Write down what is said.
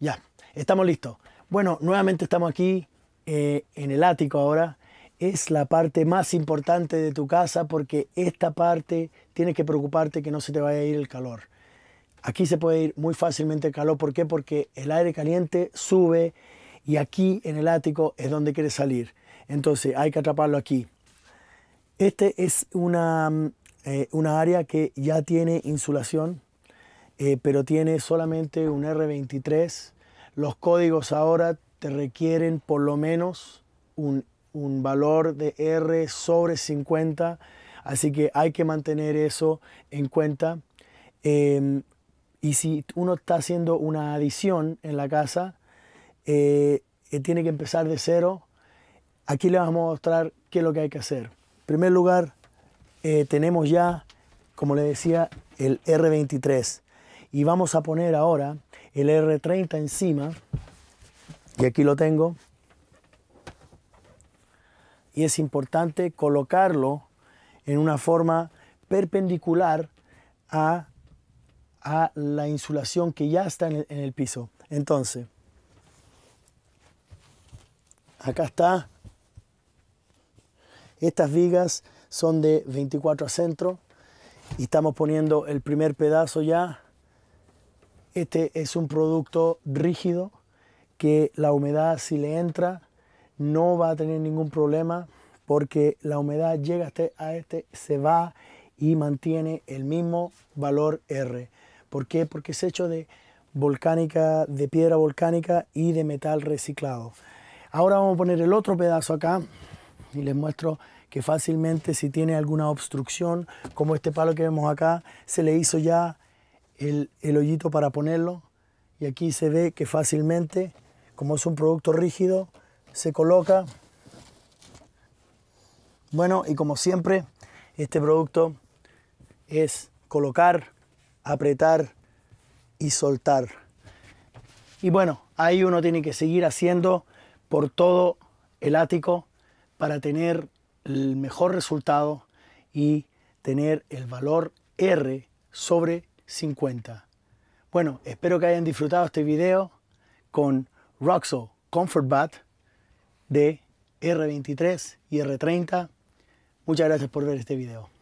Ya, estamos listos. Bueno, nuevamente estamos aquí eh, en el ático ahora. Es la parte más importante de tu casa porque esta parte tienes que preocuparte que no se te vaya a ir el calor. Aquí se puede ir muy fácilmente el calor. ¿Por qué? Porque el aire caliente sube y aquí en el ático es donde quiere salir. Entonces hay que atraparlo aquí. Este es una, mm, eh, una área que ya tiene insulación eh, pero tiene solamente un R23. Los códigos ahora te requieren por lo menos un, valor de R sobre 50, así que hay que mantener eso en cuenta. Em, y si uno está haciendo una adición en la casa, eh, eh, tiene que empezar de cero. Aquí le vamos a mostrar qué es lo que hay que hacer. En primer lugar, tenemos ya, como le decía, el R23 y vamos a poner ahora el R30 encima y aquí lo tengo y es importante colocarlo en una forma perpendicular a, la insulación que ya está en el, piso entonces acá está estas vigas son de 24 a centro y estamos poniendo el primer pedazo ya este es un producto rígido que la humedad si le entra no va a tener ningún problema porque la humedad llega este, a este, se va y mantiene el mismo valor R. ¿Por qué? Porque es hecho de volcánica, de piedra volcánica y de metal reciclado. Ahora vamos a poner el otro pedazo acá y les muestro que fácilmente si tiene alguna obstrucción, como este palo que vemos acá, se le hizo ya el, hoyito para ponerlo y aquí se ve que fácilmente, como es un producto rígido, se coloca. Bueno, y como siempre, este producto es colocar, apretar y soltar. Y bueno, ahí uno tiene que seguir haciendo por todo el ático para tener el mejor resultado y tener el valor R sobre 50. Bueno, espero que hayan disfrutado este video con Roxo Comfort Bat de R23 y R30. Muchas gracias por ver este video.